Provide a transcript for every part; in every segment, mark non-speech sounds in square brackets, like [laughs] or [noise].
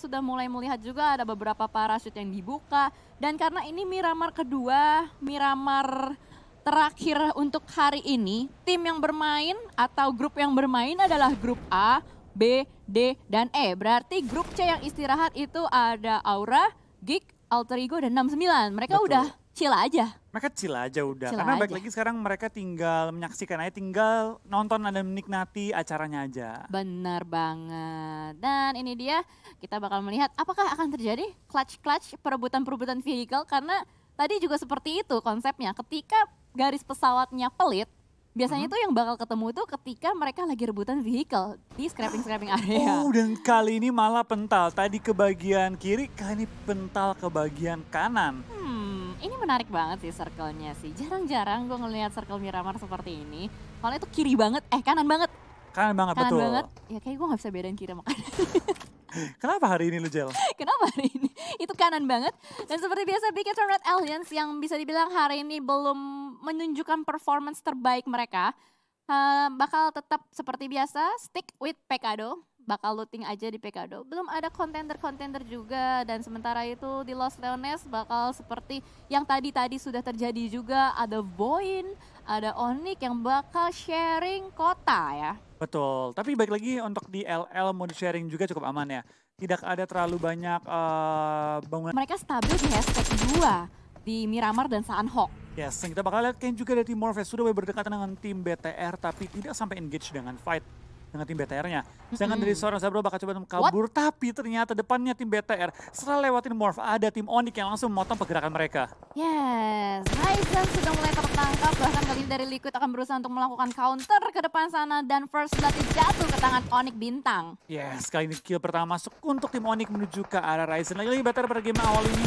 sudah mulai melihat juga ada beberapa parasut yang dibuka dan karena ini Miramar kedua, Miramar terakhir untuk hari ini, tim yang bermain atau grup yang bermain adalah grup A, B, D, dan E. Berarti grup C yang istirahat itu ada Aura, Geek, Alter Ego, dan 69. Mereka Betul. udah chill aja. Mereka chill aja udah. Chill Karena aja. baik lagi sekarang mereka tinggal menyaksikan aja, tinggal nonton dan menikmati acaranya aja. Benar banget. Dan ini dia kita bakal melihat apakah akan terjadi clutch-clutch perebutan-perebutan vehicle karena tadi juga seperti itu konsepnya. Ketika garis pesawatnya pelit, biasanya itu hmm tuh yang bakal ketemu tuh ketika mereka lagi rebutan vehicle di scrapping-scrapping [gasps] area. Oh, dan kali ini malah pental. Tadi ke bagian kiri, kali ini pental ke bagian kanan ini menarik banget sih circle-nya sih. Jarang-jarang gue ngeliat circle Miramar seperti ini. Kalau itu kiri banget, eh kanan banget. Kanan banget, kanan betul. banget. Ya kayak gue gak bisa bedain kiri sama kanan. [laughs] Kenapa hari ini lu Jel? [laughs] Kenapa hari ini? Itu kanan banget. Dan seperti biasa Big Red Aliens yang bisa dibilang hari ini belum menunjukkan performance terbaik mereka. Uh, bakal tetap seperti biasa, stick with Pekado bakal looting aja di Pekado. Belum ada kontender-kontender juga dan sementara itu di Los Leones bakal seperti yang tadi-tadi sudah terjadi juga ada Boin, ada Onik yang bakal sharing kota ya. Betul, tapi baik lagi untuk di LL mode sharing juga cukup aman ya. Tidak ada terlalu banyak uh, bangunan. Mereka stabil di hashtag 2 di Miramar dan Sanhok. Yes, kita bakal lihat Ken juga dari tim Morpheus sudah berdekatan dengan tim BTR tapi tidak sampai engage dengan fight dengan tim BTR-nya. Sedangkan mm-hmm. dari seorang Zabro bakal coba kabur, What? tapi ternyata depannya tim BTR. Setelah lewatin Morph, ada tim Onyx yang langsung memotong pergerakan mereka. Yes, Ryzen sudah mulai tertangkap, bahkan kali ini dari Liquid akan berusaha untuk melakukan counter ke depan sana, dan first blood jatuh ke tangan Onyx Bintang. Yes, kali ini kill pertama masuk untuk tim Onyx menuju ke arah Ryzen. Lagi-lagi BTR pada game awal ini,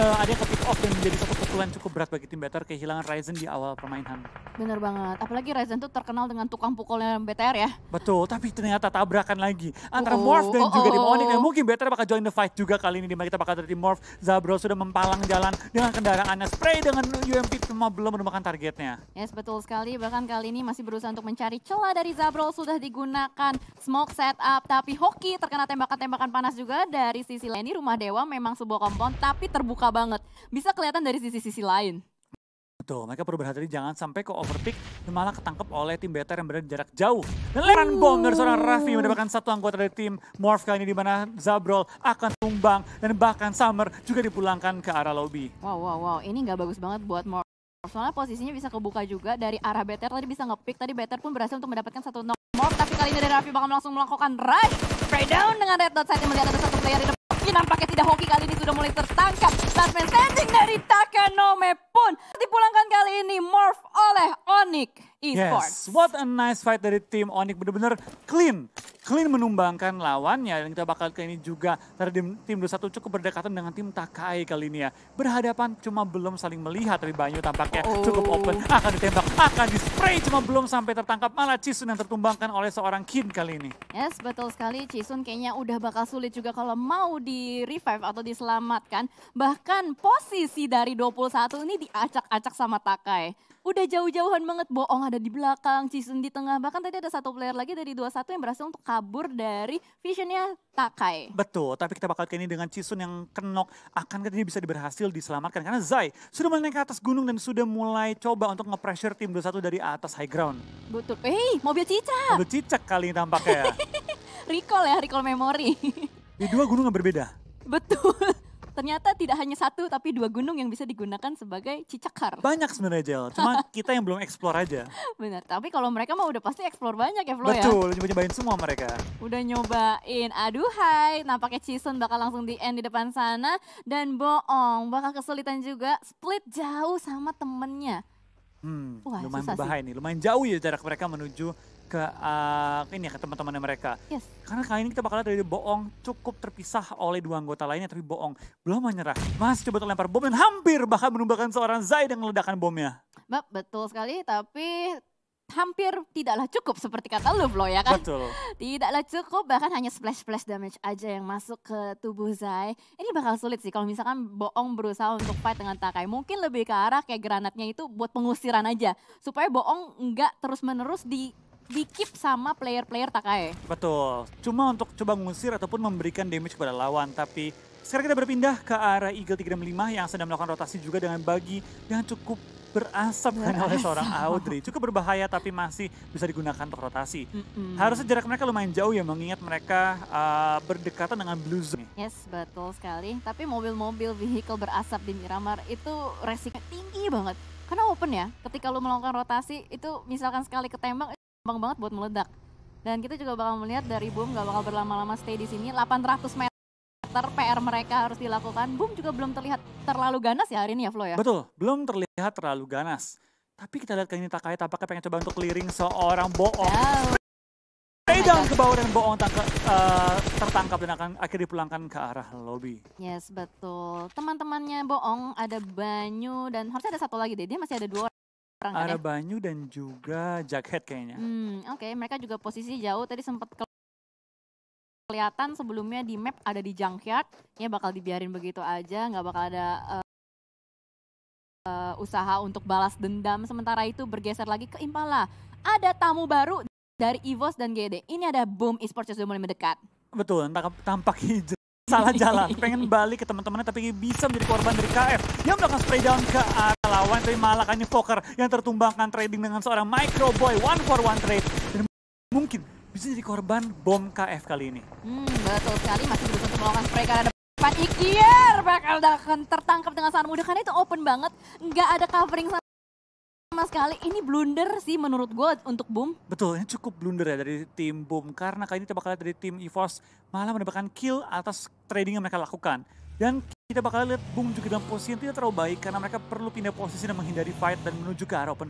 uh, ada yang ke pick off dan menjadi satu pukulan cukup berat bagi tim BTR kehilangan Ryzen di awal permainan. Bener banget, apalagi Ryzen tuh terkenal dengan tukang pukulnya BTR ya. Betul, Oh, tapi ternyata tabrakan lagi antara oh, Morph dan oh, juga oh, Demonic dan mungkin Better bakal join the fight juga kali ini dimana kita bakal dari Morph Zabro sudah mempalang jalan dengan kendaraannya spray dengan UMP cuma belum menemukan targetnya. Yes betul sekali bahkan kali ini masih berusaha untuk mencari celah dari Zabro sudah digunakan smoke setup tapi Hoki terkena tembakan-tembakan panas juga dari sisi lain ini rumah dewa memang sebuah kompon tapi terbuka banget bisa kelihatan dari sisi-sisi lain tuh mereka perlu berhati-hati jangan sampai ke overpick dan malah ketangkep oleh tim better yang berada di jarak jauh. Dan lemparan bom dari seorang Raffi mendapatkan satu anggota dari tim Morph kali ini di mana Zabrol akan tumbang dan bahkan Summer juga dipulangkan ke arah lobby. Wow, wow, wow. Ini nggak bagus banget buat Morph. Soalnya posisinya bisa kebuka juga dari arah better. Tadi bisa ngepick, tadi better pun berhasil untuk mendapatkan satu knock Morph. Tapi kali ini dari Raffi bakal langsung melakukan rush. Spray down dengan red dot. Saatnya melihat ada satu player di depan nampaknya tidak hoki kali ini sudah mulai tertangkap. Last man standing dari Takanome pun dipulangkan kali ini morph oleh Onik. Esports. Yes, what a nice fight dari tim Onyx benar-benar clean. Clean menumbangkan lawannya dan kita bakal ke ini juga dari tim 21 cukup berdekatan dengan tim Takai kali ini ya. Berhadapan cuma belum saling melihat dari Banyu tampaknya oh. cukup open. Akan ditembak, akan dispray cuma belum sampai tertangkap. Malah Cisun yang tertumbangkan oleh seorang Kin kali ini. Yes, betul sekali. Cisun kayaknya udah bakal sulit juga kalau mau di revive atau diselamatkan. Bahkan posisi dari 21 ini diacak-acak sama Takai udah jauh-jauhan banget bohong ada di belakang, Cisun di tengah. Bahkan tadi ada satu player lagi dari dua satu yang berhasil untuk kabur dari visionnya Takai. Betul, tapi kita bakal ini dengan Cisun yang kenok kan dia bisa berhasil diselamatkan karena Zai sudah mulai ke atas gunung dan sudah mulai coba untuk nge-pressure tim satu dari atas high ground. Betul. Eh, hey, mobil cicak. Mobil cicak kali ini tampaknya. Ya. [laughs] recall ya, recall memory di dua gunung yang berbeda. Betul ternyata tidak hanya satu tapi dua gunung yang bisa digunakan sebagai cicakar. Banyak sebenarnya Jel, cuma [laughs] kita yang belum eksplor aja. Benar, tapi kalau mereka mah udah pasti eksplor banyak ya Flo Betul, ya. Betul, nyoba-nyobain semua mereka. Udah nyobain, aduh hai, nampaknya Cison bakal langsung di end di depan sana. Dan bohong, bakal kesulitan juga split jauh sama temennya. Hmm, Wah, lumayan berbahaya nih, lumayan jauh ya jarak mereka menuju ke uh, ini ya ke teman temannya mereka. Yes. Karena kali ini kita bakal lihat dari bohong cukup terpisah oleh dua anggota lainnya tapi bohong belum menyerah. Mas coba terlempar bom dan hampir bahkan menumbangkan seorang Zai yang ledakan bomnya. Mbak, betul sekali tapi hampir tidaklah cukup seperti kata lu lo ya kan. Betul. [laughs] Tidaklah cukup bahkan hanya splash-splash damage aja yang masuk ke tubuh Zai. Ini bakal sulit sih kalau misalkan boong berusaha untuk fight dengan Takai. Mungkin lebih ke arah kayak granatnya itu buat pengusiran aja. Supaya boong nggak terus-menerus di dikip sama player-player Takae. Betul. Cuma untuk coba ngusir ataupun memberikan damage kepada lawan. Tapi sekarang kita berpindah ke arah Eagle 365 yang sedang melakukan rotasi juga dengan bagi yang cukup berasap kan oleh seorang Audrey. Cukup berbahaya tapi masih bisa digunakan untuk rotasi. Mm-mm. Harusnya jarak mereka lumayan jauh ya mengingat mereka uh, berdekatan dengan blue zone. Yes, betul sekali. Tapi mobil-mobil vehicle berasap di Miramar itu resiknya tinggi banget. Karena open ya, ketika lu melakukan rotasi itu misalkan sekali ketembak gampang banget buat meledak. Dan kita juga bakal melihat dari boom nggak bakal berlama-lama stay di sini. 800 meter PR mereka harus dilakukan. Boom juga belum terlihat terlalu ganas ya hari ini ya Flo ya? Betul, belum terlihat terlalu ganas. Tapi kita lihat ini Takai tampaknya pengen coba untuk clearing seorang bohong. Yeah. Pedang ke bawah dan bohong tangka, uh, eh, tertangkap dan akan akhirnya dipulangkan ke arah lobby. Yes, betul. Teman-temannya bohong ada Banyu dan harusnya ada satu lagi deh. Dia masih ada dua belakang. Ara kan, ya? Banyu dan juga Jackhead kayaknya. Hmm, Oke, okay. mereka juga posisi jauh. Tadi sempat kelihatan sebelumnya di map ada di Junkyard. Ya bakal dibiarin begitu aja, nggak bakal ada uh, uh, usaha untuk balas dendam. Sementara itu bergeser lagi ke Impala. Ada tamu baru dari EVOS dan GD. Ini ada Boom Esports yang sudah mulai mendekat. Betul, tampak hijau salah jalan, pengen balik ke teman-temannya tapi bisa menjadi korban dari KF yang melakukan spray down ke arah lawan tapi malah Kanye poker yang tertumbangkan trading dengan seorang micro boy one for one trade dan mungkin bisa jadi korban bom KF kali ini. Hmm, betul sekali masih berusaha melakukan spray karena depan ikir bakal akan tertangkap dengan sangat mudah karena itu open banget, nggak ada covering sama sekali ini blunder sih menurut gue untuk Boom. Betul, ini cukup blunder ya dari tim Boom karena kali ini kita bakal lihat dari tim EVOS malah mendapatkan kill atas trading yang mereka lakukan. Dan kita bakal lihat Boom juga dalam posisi yang tidak terlalu baik karena mereka perlu pindah posisi dan menghindari fight dan menuju ke arah open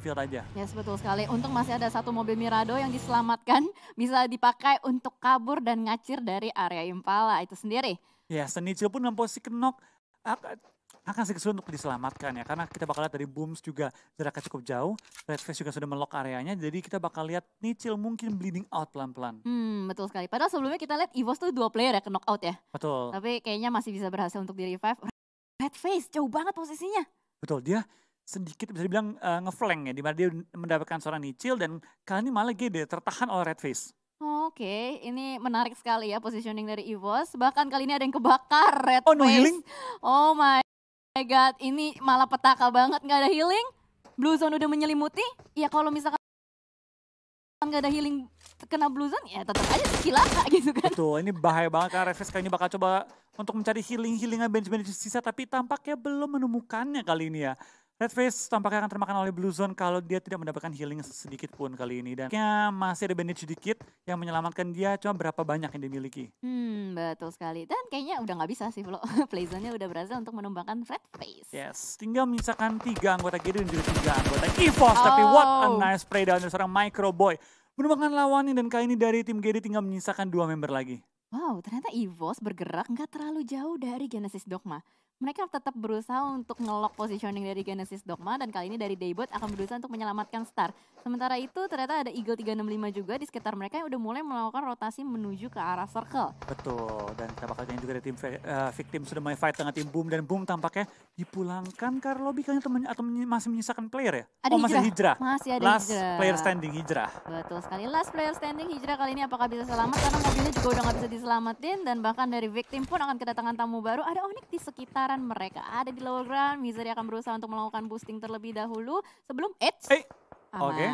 field aja. Yes, betul sekali. Untung masih ada satu mobil Mirado yang diselamatkan [laughs] bisa dipakai untuk kabur dan ngacir dari area Impala itu sendiri. Ya, yes, Senichil pun dalam posisi kenok ah, akan sedikit sulit untuk diselamatkan ya karena kita bakal lihat dari booms juga jaraknya cukup jauh red face juga sudah melok areanya jadi kita bakal lihat Nichil mungkin bleeding out pelan-pelan hmm betul sekali padahal sebelumnya kita lihat Evos tuh dua player ya ke knockout ya betul tapi kayaknya masih bisa berhasil untuk di revive red face jauh banget posisinya betul dia sedikit bisa dibilang uh, ngeflank ya dimana dia mendapatkan seorang Nichil dan kali ini malah Gede tertahan oleh red face Oke, okay. ini menarik sekali ya positioning dari Evos. Bahkan kali ini ada yang kebakar red Oh, no healing? Oh my my god, ini malah petaka banget, nggak ada healing. Blue zone udah menyelimuti. Ya kalau misalkan nggak ada healing kena blue zone, ya tetap aja silaka gitu kan. Betul, ini bahaya banget karena Refes kayaknya bakal coba untuk mencari healing healingnya bench-bench sisa, tapi tampaknya belum menemukannya kali ini ya. Red Face tampaknya akan termakan oleh Blue Zone kalau dia tidak mendapatkan healing sedikit pun kali ini. Dan masih ada bandage sedikit yang menyelamatkan dia, cuma berapa banyak yang dimiliki. Hmm, betul sekali. Dan kayaknya udah nggak bisa sih, Flo. [laughs] Playzone-nya udah berhasil untuk menumbangkan Red Face. Yes, tinggal menyisakan tiga anggota Gideon dan juga tiga anggota EVOS. Oh. Tapi what a nice play down dari seorang Micro Boy. Menumbangkan lawannya dan kali ini dari tim Gideon tinggal menyisakan dua member lagi. Wow, ternyata EVOS bergerak nggak terlalu jauh dari Genesis Dogma mereka tetap berusaha untuk ngelok positioning dari Genesis Dogma dan kali ini dari Daybot akan berusaha untuk menyelamatkan Star. Sementara itu ternyata ada Eagle 365 juga di sekitar mereka yang udah mulai melakukan rotasi menuju ke arah Circle. Betul, dan bakal juga dari tim uh, victim sudah main fight dengan tim Boom dan Boom tampaknya dipulangkan karena lobby kayaknya temen, atau masih menyisakan player ya? Ada oh, hijrah. masih hijrah. Masih ada last hijrah. player standing hijrah. Betul sekali, last player standing hijrah kali ini apakah bisa selamat karena mobilnya juga udah nggak bisa diselamatin dan bahkan dari victim pun akan kedatangan tamu baru. Ada Onyx di sekitar lantaran mereka ada di lower ground. Misery akan berusaha untuk melakukan boosting terlebih dahulu sebelum Edge. Hey. Aman. Okay.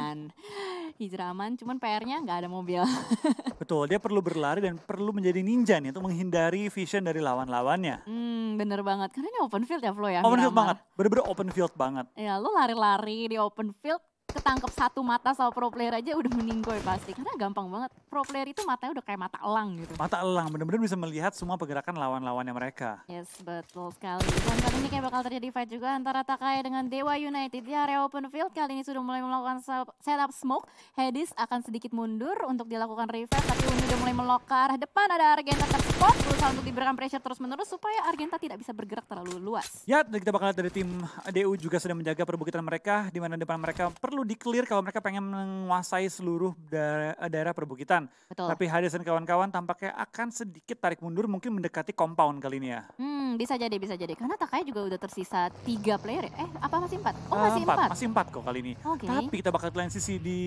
Hijrah aman, cuman PR-nya nggak ada mobil. [laughs] Betul, dia perlu berlari dan perlu menjadi ninja nih untuk menghindari vision dari lawan-lawannya. Hmm, bener banget. Karena ini open field ya, Flo ya? Open field field banget, bener-bener open field banget. Ya, lu lari-lari di open field ketangkep satu mata sama pro player aja udah meninggoy pasti. Karena gampang banget. Pro player itu matanya udah kayak mata elang gitu. Mata elang, bener-bener bisa melihat semua pergerakan lawan-lawannya mereka. Yes, betul sekali. Dan kali ini kayak bakal terjadi fight juga antara Takai dengan Dewa United di area open field. Kali ini sudah mulai melakukan setup smoke. Hedis akan sedikit mundur untuk dilakukan reverse. Tapi Uni udah mulai melokar. Depan ada Argenta terspot. Berusaha untuk diberikan pressure terus-menerus supaya Argenta tidak bisa bergerak terlalu luas. Ya, kita bakal lihat dari tim DU juga sedang menjaga perbukitan mereka. di mana depan mereka perlu diklir clear kalau mereka pengen menguasai seluruh daerah, daerah perbukitan. Betul. Tapi Hades dan kawan-kawan tampaknya akan sedikit tarik mundur mungkin mendekati compound kali ini ya. Hmm, bisa jadi, bisa jadi. Karena Takaya juga udah tersisa tiga player ya. Eh, apa masih empat? Oh, ah, masih empat. empat. Masih empat kok kali ini. Okay. Tapi kita bakal lihat sisi di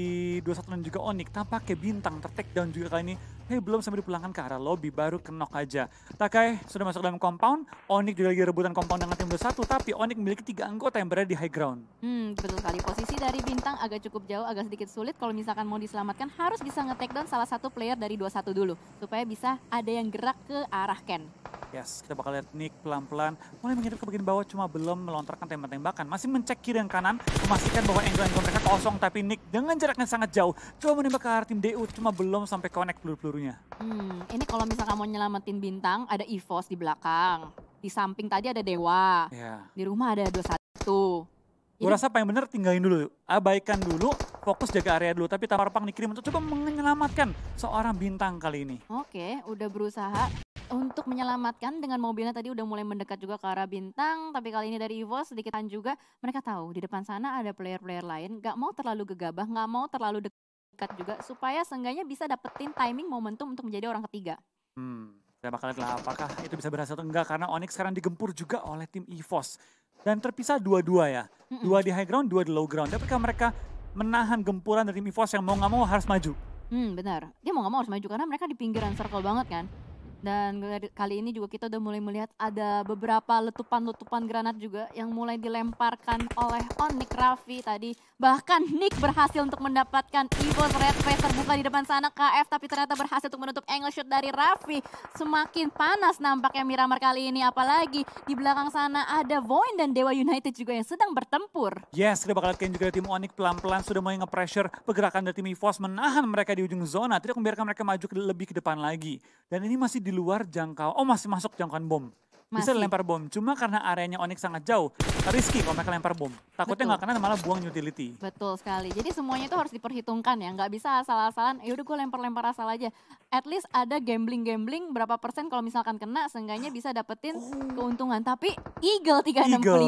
21 dan juga Onyx. Tampaknya bintang tertek down juga kali ini. Hei, eh, belum sampai dipulangkan ke arah lobby, baru kenok aja. Takai sudah masuk dalam compound, Onyx juga lagi rebutan compound dengan tim satu, tapi Onyx memiliki tiga anggota yang berada di high ground. Hmm, betul sekali. Posisi dari bintang tentang agak cukup jauh, agak sedikit sulit. Kalau misalkan mau diselamatkan harus bisa nge-take down salah satu player dari 21 dulu supaya bisa ada yang gerak ke arah Ken. Yes, kita bakal lihat Nick pelan-pelan mulai mengirim ke bagian bawah cuma belum melontarkan tembak tembakan Masih mencek kiri dan kanan, memastikan bahwa angle-angle mereka kosong tapi Nick dengan jaraknya sangat jauh coba menembak ke arah tim DU cuma belum sampai connect peluru-pelurunya. Hmm, ini kalau misalkan mau nyelamatin bintang ada EVOS di belakang. Di samping tadi ada Dewa. Yeah. Di rumah ada 21. Gue rasa paling bener tinggalin dulu, abaikan dulu, fokus jaga area dulu. Tapi Tamar Pang dikirim untuk coba menyelamatkan seorang bintang kali ini. Oke, udah berusaha untuk menyelamatkan dengan mobilnya tadi udah mulai mendekat juga ke arah bintang. Tapi kali ini dari Evo sedikitan juga mereka tahu di depan sana ada player-player lain. Gak mau terlalu gegabah, gak mau terlalu dekat juga supaya seenggaknya bisa dapetin timing momentum untuk menjadi orang ketiga. Hmm, saya bakal lihat lah apakah itu bisa berhasil atau enggak karena Onyx sekarang digempur juga oleh tim EVOS dan terpisah dua-dua ya. Dua di high ground, dua di low ground. Tapi mereka menahan gempuran dari Mivos yang mau nggak mau harus maju. Hmm, benar. Dia mau nggak mau harus maju karena mereka di pinggiran circle banget kan. Dan kali ini juga kita udah mulai melihat ada beberapa letupan-letupan granat juga yang mulai dilemparkan oleh Onik Raffi tadi. Bahkan Nick berhasil untuk mendapatkan Evo Red Face terbuka di depan sana KF tapi ternyata berhasil untuk menutup angle shoot dari Raffi. Semakin panas nampaknya Miramar kali ini apalagi di belakang sana ada Voin dan Dewa United juga yang sedang bertempur. Yes, kita bakal lihat juga tim Onik pelan-pelan sudah mulai nge-pressure pergerakan dari tim EVOS menahan mereka di ujung zona, tidak membiarkan mereka maju lebih ke depan lagi. Dan ini masih di luar jangkau, oh masih masuk jangkauan bom. Masih. Bisa lempar bom, cuma karena areanya Onyx sangat jauh, risky kalau mereka lempar bom. Takutnya nggak kena malah buang utility. Betul sekali. Jadi semuanya itu harus diperhitungkan ya, nggak bisa asal-asalan, yaudah eh, gue lempar-lempar asal aja at least ada gambling-gambling berapa persen kalau misalkan kena seenggaknya bisa dapetin oh. keuntungan. Tapi Eagle 365 Eagle.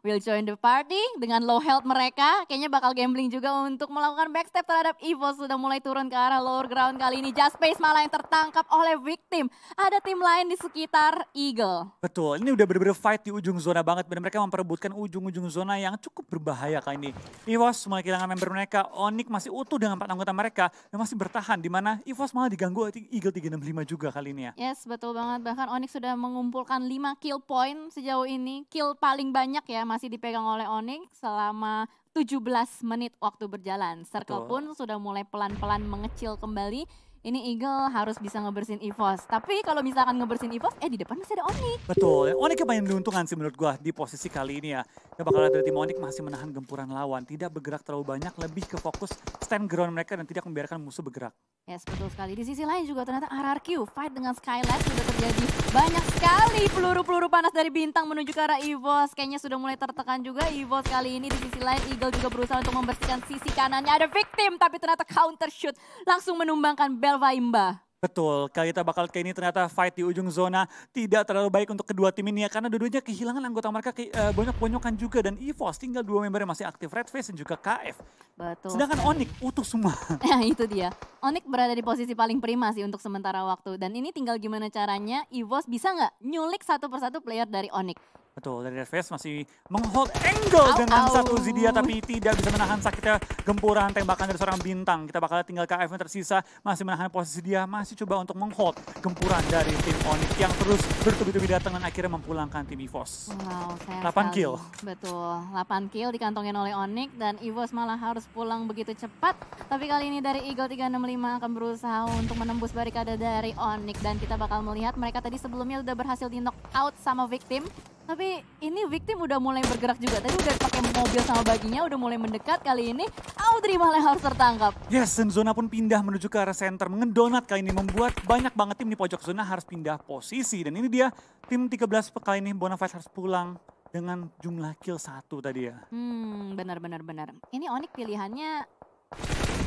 will join the party dengan low health mereka. Kayaknya bakal gambling juga untuk melakukan backstep terhadap Evo sudah mulai turun ke arah lower ground kali ini. Just Space malah yang tertangkap oleh victim. Ada tim lain di sekitar Eagle. Betul, ini udah bener-bener fight di ujung zona banget. Benar-benar mereka memperebutkan ujung-ujung zona yang cukup berbahaya kali ini. Evos mulai kehilangan member mereka. Onik masih utuh dengan empat anggota mereka. Dan masih bertahan di mana Evos malah diganggu gue Eagle 365 juga kali ini ya. Yes, betul banget. Bahkan Onyx sudah mengumpulkan 5 kill point sejauh ini. Kill paling banyak ya masih dipegang oleh Onyx selama 17 menit waktu berjalan. Circle betul. pun sudah mulai pelan-pelan mengecil kembali. Ini Eagle harus bisa ngebersin EVOS. Tapi kalau misalkan ngebersin EVOS, eh di depan masih ada Onyx. Betul, Onyx yang paling diuntungan sih menurut gua di posisi kali ini ya. Ya bakal dari Timonik masih menahan gempuran lawan, tidak bergerak terlalu banyak, lebih ke fokus stand ground mereka dan tidak membiarkan musuh bergerak. Ya, Yes, betul sekali. Di sisi lain juga ternyata RRQ fight dengan Skylight sudah terjadi banyak sekali peluru-peluru panas dari Bintang menuju ke arah Evos. Kayaknya sudah mulai tertekan juga Evos kali ini. Di sisi lain Eagle juga berusaha untuk membersihkan sisi kanannya. Ada victim tapi ternyata counter shoot langsung menumbangkan Belva Imba. Betul, kali kita bakal kayak ini ternyata fight di ujung zona tidak terlalu baik untuk kedua tim ini ya karena dua kehilangan anggota mereka ke, uh, banyak ponyokan juga dan EVOS tinggal dua member yang masih aktif Red Face dan juga KF. Betul. Sedangkan Onyx utuh semua. Ya [laughs] itu dia. Onyx berada di posisi paling prima sih untuk sementara waktu dan ini tinggal gimana caranya EVOS bisa nggak nyulik satu persatu player dari Onyx. Betul, dari Red Face masih menghold angle dengan ow. satu Zidia tapi tidak bisa menahan sakitnya gempuran tembakan dari seorang bintang. Kita bakal tinggal ke event tersisa, masih menahan posisi dia, masih coba untuk menghold gempuran dari tim Onyx yang terus bertubi-tubi datang dan akhirnya mempulangkan tim EVOS. Wow, 8 sekali. kill. Betul, 8 kill dikantongin oleh Onyx dan EVOS malah harus pulang begitu cepat. Tapi kali ini dari Eagle 365 akan berusaha untuk menembus barikade dari Onyx dan kita bakal melihat mereka tadi sebelumnya udah berhasil di knock out sama victim tapi ini victim udah mulai bergerak juga. Tadi udah pakai mobil sama baginya, udah mulai mendekat. Kali ini Audrey malah harus tertangkap. Yes, dan zona pun pindah menuju ke arah center. mengendonat kali ini membuat banyak banget tim di pojok zona harus pindah posisi. Dan ini dia tim 13 kali ini Bonafide harus pulang dengan jumlah kill satu tadi ya. Hmm, benar-benar benar. Ini Onyx pilihannya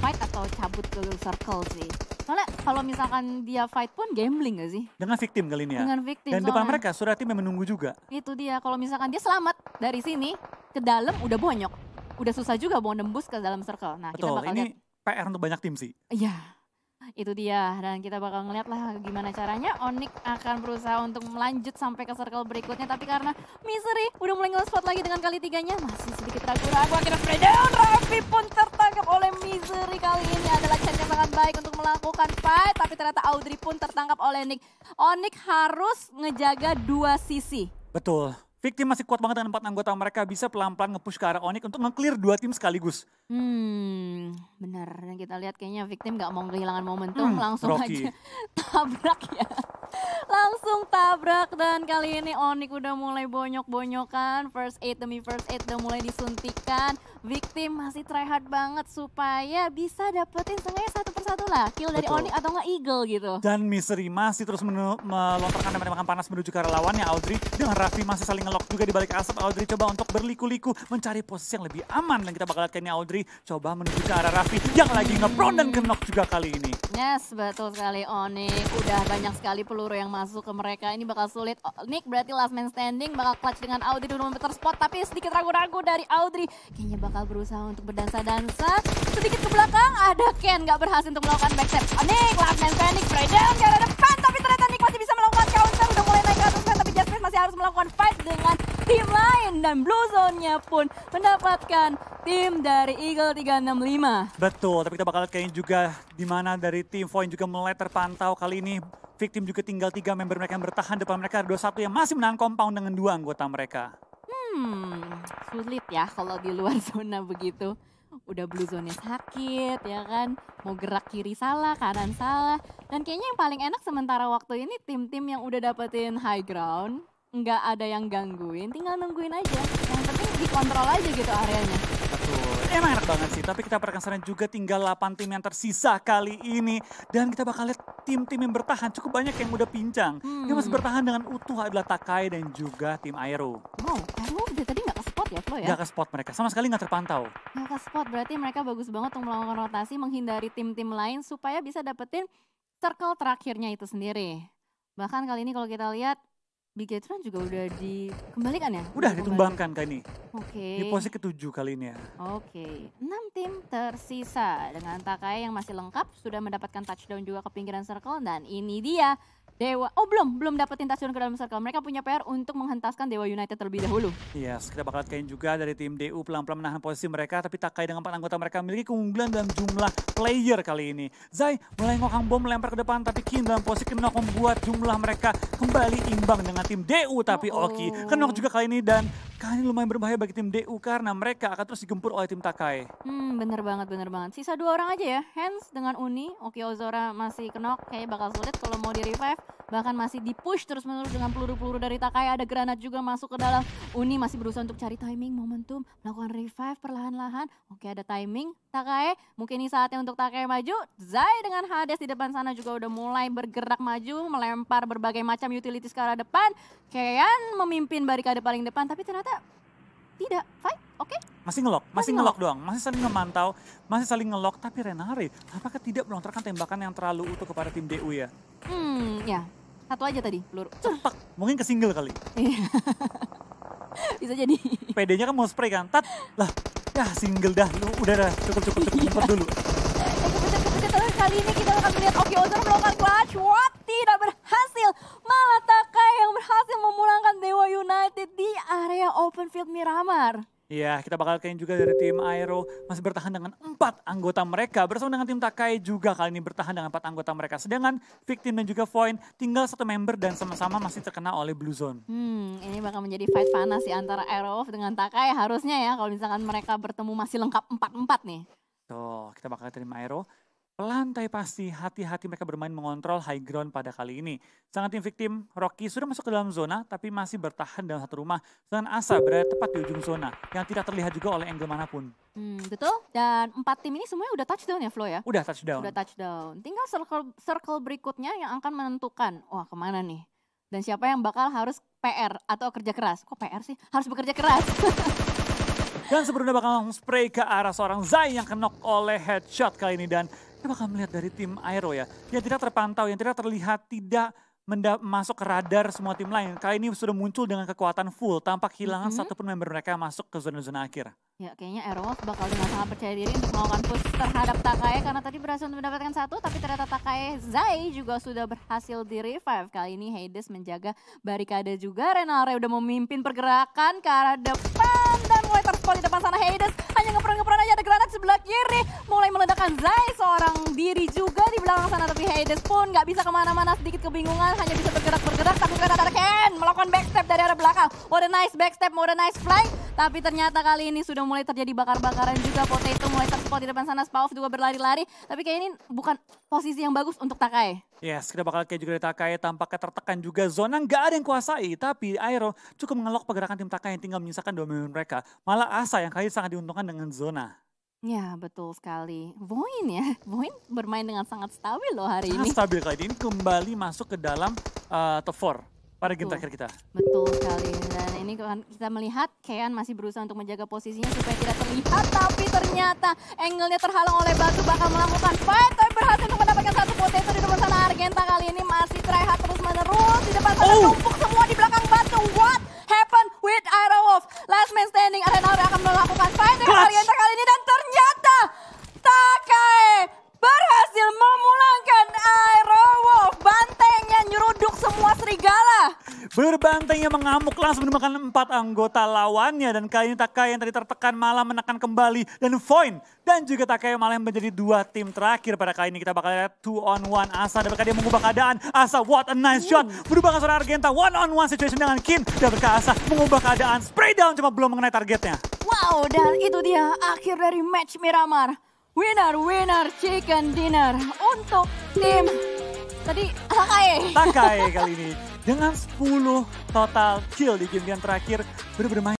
fight atau cabut ke circle sih. Soalnya kalau misalkan dia fight pun gambling gak sih? Dengan victim kali ini ya? Dengan victim. Dan depan mereka surati menunggu juga. Itu dia, kalau misalkan dia selamat dari sini ke dalam udah bonyok. Udah susah juga mau nembus ke dalam circle. Nah, Betul, kita bakal ini liat... PR untuk banyak tim sih. Iya, itu dia. Dan kita bakal ngeliat lah gimana caranya Onik akan berusaha untuk melanjut sampai ke circle berikutnya. Tapi karena Misery udah mulai nge-spot lagi dengan kali tiganya, masih sedikit ragu-ragu. Akhirnya Fredown Raffi pun tertarik ditangkap oleh Misery kali ini adalah chance yang sangat baik untuk melakukan fight. Tapi ternyata Audrey pun tertangkap oleh Nick. Onik oh, harus ngejaga dua sisi. Betul. Victim masih kuat banget dengan empat anggota mereka bisa pelan-pelan ngepush ke arah Onik untuk nge-clear dua tim sekaligus. Hmm, benar. Dan kita lihat kayaknya Victim nggak mau kehilangan momentum, hmm, langsung Rocky. aja [laughs] tabrak ya. Langsung tabrak dan kali ini Onik udah mulai bonyok-bonyokan. First aid demi first aid udah mulai disuntikan victim masih hard banget supaya bisa dapetin setengahnya satu persatu lah kill dari Oni atau nggak Eagle gitu. Dan Misery masih terus melontarkan tembakan panas menuju ke relawannya Audrey dengan Raffi masih saling ngelok juga di balik asap Audrey coba untuk berliku-liku mencari posisi yang lebih aman dan kita bakal lihat kayaknya Audrey coba menuju ke arah Raffi yang lagi ngepron dan kenok juga kali ini. Yes, betul sekali Onik. Udah banyak sekali peluru yang masuk ke mereka. Ini bakal sulit. Nick berarti last man standing. Bakal clutch dengan Audrey dulu meter spot. Tapi sedikit ragu-ragu dari Audrey. Kayaknya bakal berusaha untuk berdansa-dansa. Sedikit ke belakang ada Ken. Gak berhasil untuk melakukan backstep. Onik, last man standing. Spray down. Dia ada depan tapi ternyata masih harus melakukan fight dengan tim lain dan Blue Zone-nya pun mendapatkan tim dari Eagle 365. Betul, tapi kita bakal lihat juga di mana dari tim Voin juga mulai terpantau kali ini Victim juga tinggal tiga member mereka yang bertahan depan mereka ada satu yang masih menahan compound dengan dua anggota mereka. Hmm, sulit ya kalau di luar [laughs] zona begitu. Udah blue zone sakit ya kan, mau gerak kiri salah, kanan salah. Dan kayaknya yang paling enak sementara waktu ini tim-tim yang udah dapetin high ground nggak ada yang gangguin, tinggal nungguin aja. Yang penting dikontrol aja gitu areanya. Betul. Emang enak banget sih, tapi kita perkesannya juga tinggal 8 tim yang tersisa kali ini. Dan kita bakal lihat tim-tim yang bertahan, cukup banyak yang udah pincang. Hmm. Yang masih hmm. bertahan dengan utuh adalah Takai dan juga tim Aero. Wow, Aero dari tadi nggak ke spot ya Flo ya? Nggak ke spot mereka, sama sekali nggak terpantau. Nggak ke spot, berarti mereka bagus banget untuk melakukan rotasi, menghindari tim-tim lain supaya bisa dapetin circle terakhirnya itu sendiri. Bahkan kali ini kalau kita lihat Bigetron kan juga udah dikembalikan ya? Udah ditumbangkan kali ini. Oke. Okay. Di posisi ketujuh kali ini ya. Oke. Okay. Enam tim tersisa dengan Takai yang masih lengkap sudah mendapatkan touchdown juga ke pinggiran circle dan ini dia Dewa. Oh belum, belum dapetin Tasyun ke dalam circle. Mereka punya PR untuk menghentaskan Dewa United terlebih dahulu. Yes, kita bakal kain juga dari tim DU pelan-pelan menahan posisi mereka. Tapi tak kaya dengan empat anggota mereka memiliki keunggulan dalam jumlah player kali ini. Zai mulai ngokang bom melempar ke depan. Tapi Kin dalam posisi kenok membuat jumlah mereka kembali imbang dengan tim DU. Tapi oh, oh. Oki kenok juga kali ini dan Kali ini lumayan berbahaya bagi tim DU karena mereka akan terus digempur oleh tim Takai. Hmm, bener banget, bener banget. Sisa dua orang aja ya. Hands dengan Uni, Oke Ozora masih kenok, kayaknya bakal sulit kalau mau di revive. Bahkan masih di push terus-menerus dengan peluru-peluru dari Takai. Ada granat juga masuk ke dalam. Uni masih berusaha untuk cari timing, momentum, melakukan revive perlahan-lahan. Oke, ada timing. Takai, mungkin ini saatnya untuk Takai maju. Zai dengan Hades di depan sana juga udah mulai bergerak maju, melempar berbagai macam utilities ke arah depan. Kean memimpin barikade paling depan, tapi ternyata kita tidak fight, oke? Okay? Masih ngelok, masih, masih ngelok doang, masih saling memantau, masih saling ngelok. Tapi Renari, apakah tidak melontarkan tembakan yang terlalu utuh kepada tim DU ya? Hmm, ya. Satu aja tadi, peluru. Cepak, mungkin ke single kali. Iya. [laughs] Bisa jadi. PD-nya kan mau spray kan, tat, lah, ya single dah, lu udah dah, cukup cukup cukup, cukup dulu. [laughs] Eh, kali ini kita akan melihat Oki Ozor melakukan clutch, what tidak berhasil, malah tak yang berhasil memulangkan Dewa United di area open field Miramar. Iya, kita bakal kain juga dari tim Aero masih bertahan dengan empat anggota mereka. Bersama dengan tim Takai juga kali ini bertahan dengan empat anggota mereka. Sedangkan Victim dan juga voin tinggal satu member dan sama-sama masih terkena oleh Blue Zone. Hmm, ini bakal menjadi fight panas sih antara Aero dengan Takai harusnya ya. Kalau misalkan mereka bertemu masih lengkap empat-empat nih. Tuh, kita bakal terima Aero lantai pasti, hati-hati mereka bermain mengontrol high ground pada kali ini. Sangat tim victim, Rocky sudah masuk ke dalam zona tapi masih bertahan dalam satu rumah. dengan Asa berada tepat di ujung zona yang tidak terlihat juga oleh angle manapun. Hmm, betul. Dan empat tim ini semuanya udah touchdown ya Flo ya? Udah touchdown. Udah touchdown. Tinggal circle, circle berikutnya yang akan menentukan, wah kemana nih? Dan siapa yang bakal harus PR atau kerja keras? Kok PR sih? Harus bekerja keras. [laughs] Dan sebelumnya bakal langsung spray ke arah seorang Zai yang kenok oleh headshot kali ini. Dan kita bakal melihat dari tim Aero ya. Yang tidak terpantau, yang tidak terlihat, tidak masuk ke radar semua tim lain. Kali ini sudah muncul dengan kekuatan full, tampak kehilangan mm -hmm. satupun member mereka masuk ke zona-zona akhir. Ya, kayaknya Aero bakal dengan sangat percaya diri untuk melakukan push terhadap Takae karena tadi berhasil mendapatkan satu, tapi ternyata Takae Zai juga sudah berhasil di revive. Kali ini Hades menjaga barikade juga. Ray udah memimpin pergerakan ke arah depan dan mulai ter Spot di depan sana Hades. Hanya ngeperan-ngeperan aja ada granat sebelah kiri. Mulai meledakkan Zai seorang diri juga di belakang sana. Tapi Hades pun nggak bisa kemana-mana sedikit kebingungan. Hanya bisa bergerak-bergerak. Tapi ternyata ada Ken melakukan backstep dari arah belakang. What a nice backstep, what a nice fly. Tapi ternyata kali ini sudah mulai terjadi bakar-bakaran juga. Potato mulai terspot di depan sana. Spauf juga berlari-lari. Tapi kayak ini bukan posisi yang bagus untuk Takai. Yes, kita bakal kayak juga dari Takai tampaknya tertekan juga. Zona nggak ada yang kuasai, tapi Aero cukup mengelok pergerakan tim Takai yang tinggal menyisakan dua domain mereka. Malah Asa yang kali sangat diuntungkan dengan Zona. Ya betul sekali. Voin ya, [laughs] Voin bermain dengan sangat stabil loh hari [laughs] ini. Stabil kali ini kembali masuk ke dalam uh, top 4 pada game terakhir kita. Betul sekali. Dan ini kan kita melihat Kean masih berusaha untuk menjaga posisinya supaya tidak terlihat. Tapi ternyata angle-nya terhalang oleh batu bakal melakukan fight berhasil untuk mendapatkan satu putih itu di sana Argenta kali ini masih try terus menerus di depan sana oh. tumpuk semua di belakang batu. What happened with Aero Wolf? Last man standing Arena akan melakukan fighting Argenta kali ini dan ternyata takkan bantengnya mengamuk langsung menemukan empat anggota lawannya. Dan kali ini Takai yang tadi tertekan malah menekan kembali. Dan Voin dan juga Takai malah menjadi dua tim terakhir pada kali ini. Kita bakal lihat two on one Asa. Dan dia mengubah keadaan. Asa what a nice shot. Berubah ke seorang Argenta one on one situation dengan Kin. Dan Asa mengubah keadaan. Spray down cuma belum mengenai targetnya. Wow dan itu dia akhir dari match Miramar. Winner, winner, chicken dinner untuk tim tadi Takai. Takai kali ini dengan 10 total kill di game-game terakhir bermain